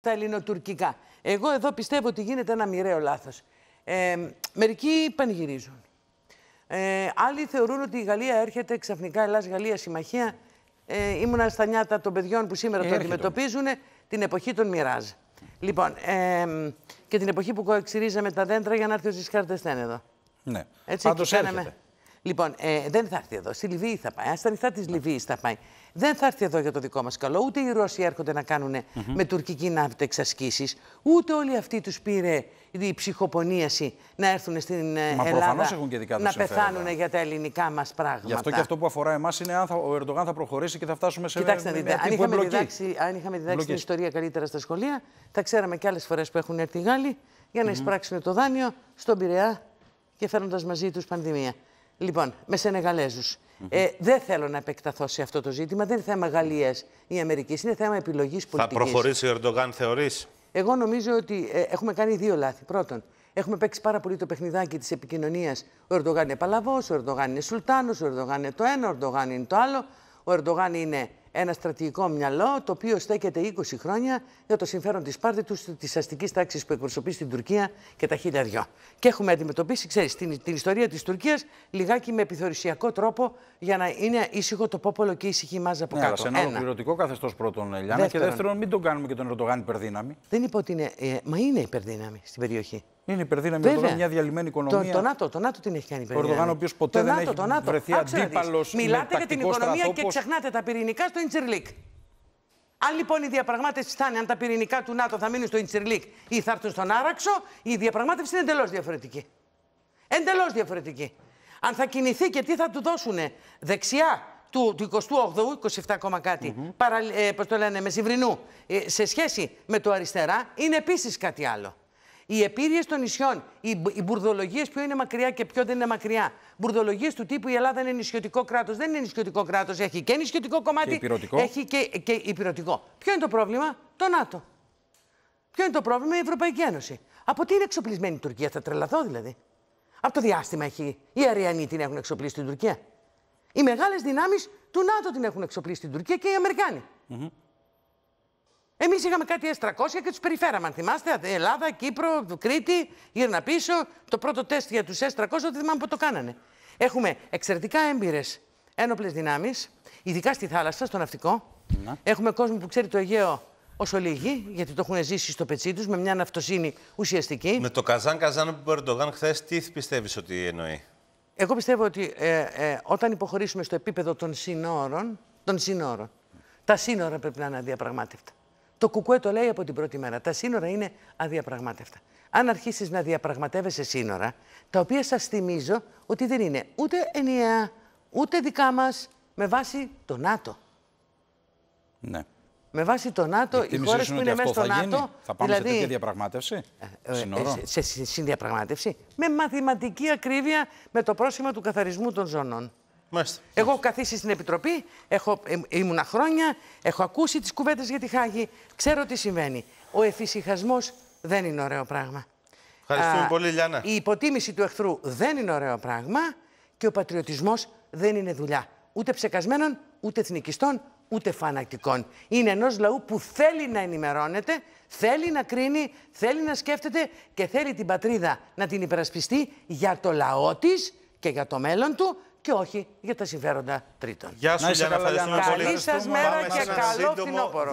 τα ελληνοτουρκικά. Εγώ εδώ πιστεύω ότι γίνεται ένα μοιραίο λάθος. Ε, μερικοί πανηγυρίζουν. Ε, άλλοι θεωρούν ότι η Γαλλία έρχεται ξαφνικά, Ελλάς-Γαλλία συμμαχία. Ε, ήμουνα στα νιάτα των παιδιών που σήμερα το αντιμετωπίζουν την εποχή των μοιράζ. Λοιπόν, ε, και την εποχή που ξυρίζαμε τα δέντρα για να έρθει ο Ζησκάρτες εδώ. Ναι. Έτσι, Πάντως έρχεται. Λοιπόν, ε, δεν θα έρθει εδώ. Στη Λιβύη θα πάει. Ας στα νυχτά της ναι. Λιβύης θα πάει. Δεν θα έρθει εδώ για το δικό μας καλό. Ούτε οι Ρώσοι έρχονται να κάνουν ε, με τουρκική ναύτα εξασκήσεις. Ούτε όλοι αυτοί τους πήρε η ψυχοπονίαση να έρθουν στην ε, μα Ελλάδα έχουν και δικά τους να πεθάνουν για τα ελληνικά μας πράγματα. Γι' αυτό και αυτό που αφορά εμάς είναι αν θα, ο Ερντογάν θα προχωρήσει και θα φτάσουμε σε Κοιτάξτε, μια, αν, είχαμε διδάξει, αν είχαμε διδάξει την ιστορία καλύτερα στα σχολεία, θα ξέραμε και άλλες φορές που έχουν έρθει οι Γάλλοι για να mm εισπράξουν το δάνειο στον Πειραιά και φέρνοντα μαζί τους πανδημία. Λοιπόν, με Σενεγαλέζους. Ε, δεν θέλω να επεκταθώ σε αυτό το ζήτημα. Δεν είναι θέμα Γαλλίας ή Αμερικής. Είναι θέμα επιλογής πολιτική. Θα προχωρήσει ο Ερντογάν, θεωρείς. Εγώ νομίζω ότι ε, έχουμε κάνει δύο λάθη. Πρώτον, έχουμε παίξει πάρα πολύ το παιχνιδάκι της επικοινωνίας. Ο Ερντογάν είναι παλαβός, ο Ερντογάν είναι σουλτάνος, ο Ερντογάν είναι το ένα, ο Ερντογάν είναι το άλλο. Ο Ερντογάν είναι ένα στρατηγικό μυαλό το οποίο στέκεται 20 χρόνια για το συμφέρον της τους της αστικής τάξης που εκπροσωπεί στην Τουρκία και τα χίλια δυο. Και έχουμε αντιμετωπίσει, ξέρεις, την, την ιστορία της Τουρκίας λιγάκι με επιθεωρησιακό τρόπο για να είναι ήσυχο το πόπολο και ήσυχη η μάζα από ναι, κάτω. Ναι, σε ένα, ένα. ολοκληρωτικό καθεστώς πρώτον, Ελιάνα. Δεύτερον. Και δεύτερον, μην τον κάνουμε και τον Ερντογάν υπερδύναμη. Δεν είπα ότι είναι. Ε, μα είναι υπερδύναμη στην περιοχή. Είναι υπερδύναμη Ορδογάν, μια διαλυμένη οικονομία. Το, το, ΝΑΤΟ, το ΝΑΤΟ την έχει κάνει υπερδύναμη. Ο Ορδογάν, ο οποίος ποτέ το δεν ΝΑΤΟ, έχει ΝΑΤΟ. βρεθεί αντίπαλο. Μιλάτε για την οικονομία και ξεχνάτε τα πυρηνικά στο Ιντσερλίκ. Αν λοιπόν η διαπραγμάτευσης θα είναι αν τα πυρηνικά του ΝΑΤΟ θα μείνουν στο Ιντσερλίκ ή θα έρθουν στον Άραξο, η διαπραγμάτευση είναι εντελώς διαφορετική. Εντελώς διαφορετική. Αν θα κινηθεί και τι θα του δώσουν δεξιά του, του 28ου, 27 ακόμα κάτι, mm -hmm. παρα, ε, το λένε, μεσημβρινού, ε, σε σχέση με το αριστερά, είναι επίσης κάτι άλλο. Οι επίρρειε των νησιών, οι, οι μπουρδολογίες, ποιο είναι μακριά και ποιο δεν είναι μακριά. Μπουρδολογίες του τύπου η Ελλάδα είναι νησιωτικό κράτος. Δεν είναι νησιωτικό κράτος. Έχει και νησιωτικό κομμάτι. Και υπηρετικό. Έχει και, και υπηρετικό. Ποιο είναι το πρόβλημα, το ΝΑΤΟ. Ποιο είναι το πρόβλημα, η Ευρωπαϊκή Ένωση. Από τι είναι εξοπλισμένη η Τουρκία, θα τρελαθώ δηλαδή. Από το διάστημα έχει. Οι Αριανοί την έχουν εξοπλίσει στην Τουρκία. Οι μεγάλες δυνάμεις του ΝΑΤΟ την έχουν εξοπλίσει στην Τουρκία και οι Αμερικάνοι. Εμείς είχαμε κάτι S300 και τους περιφέραμε. Αν θυμάστε, Ελλάδα, Κύπρο, Κρήτη, γύρνα πίσω. Το πρώτο τεστ για τους S300 δεν θυμάμαι που το κάνανε. Έχουμε εξαιρετικά έμπειρες ένοπλες δυνάμεις, ειδικά στη θάλασσα, στο ναυτικό. Ναι. Έχουμε κόσμο που ξέρει το Αιγαίο όσο λίγοι, γιατί το έχουν ζήσει στο πετσί τους με μια ναυτοσύνη ουσιαστική. Με το Καζάν Καζάν που Περντογάν χθες, τι πιστεύεις ότι εννοεί. Εγώ πιστεύω ότι ε, ε, όταν υποχωρήσουμε στο επίπεδο των συνόρων, των συνόρων, τα σύνορα πρέπει να είναι αδιαπραγμάτευτα. Το κουκουέ το λέει από την πρώτη μέρα. Τα σύνορα είναι αδιαπραγμάτευτα. Αν αρχίσεις να διαπραγματεύεσαι σύνορα, τα οποία σας θυμίζω ότι δεν είναι ούτε ενιαία, ούτε δικά μας, με βάση το ΝΑΤΟ. Ναι. Με βάση το ΝΑΤΟ, οι χώρε που είναι μέσα στο ΝΑΤΟ. Θα πάμε σε δηλαδή- τέτοια διαπραγμάτευση. Ε, ε, ε σε συνδιαπραγμάτευση. Με μαθηματική ακρίβεια, με το πρόσχημα του καθαρισμού των ζωνών. Μάλιστα. Εγώ έχω καθίσει στην Επιτροπή, έχω, ε, ήμουνα χρόνια, έχω ακούσει τις κουβέντες για τη Χάγη, ξέρω τι συμβαίνει. Ο εφησυχασμός δεν είναι ωραίο πράγμα. Ευχαριστούμε πολύ, Λιάννα. Η υποτίμηση του εχθρού δεν είναι ωραίο πράγμα και ο πατριωτισμός δεν είναι δουλειά. Ούτε ψεκασμένων, ούτε εθνικιστών, ούτε φανακτικών. Είναι ενός λαού που θέλει να ενημερώνεται, θέλει να κρίνει, θέλει να σκέφτεται και θέλει την πατρίδα να την υπερασπιστεί για το λαό της και για το μέλλον του και όχι για τα συμφέροντα τρίτων. Γεια σου, Γιάννα. Καλή σας μέρα και καλό φθινόπωρο.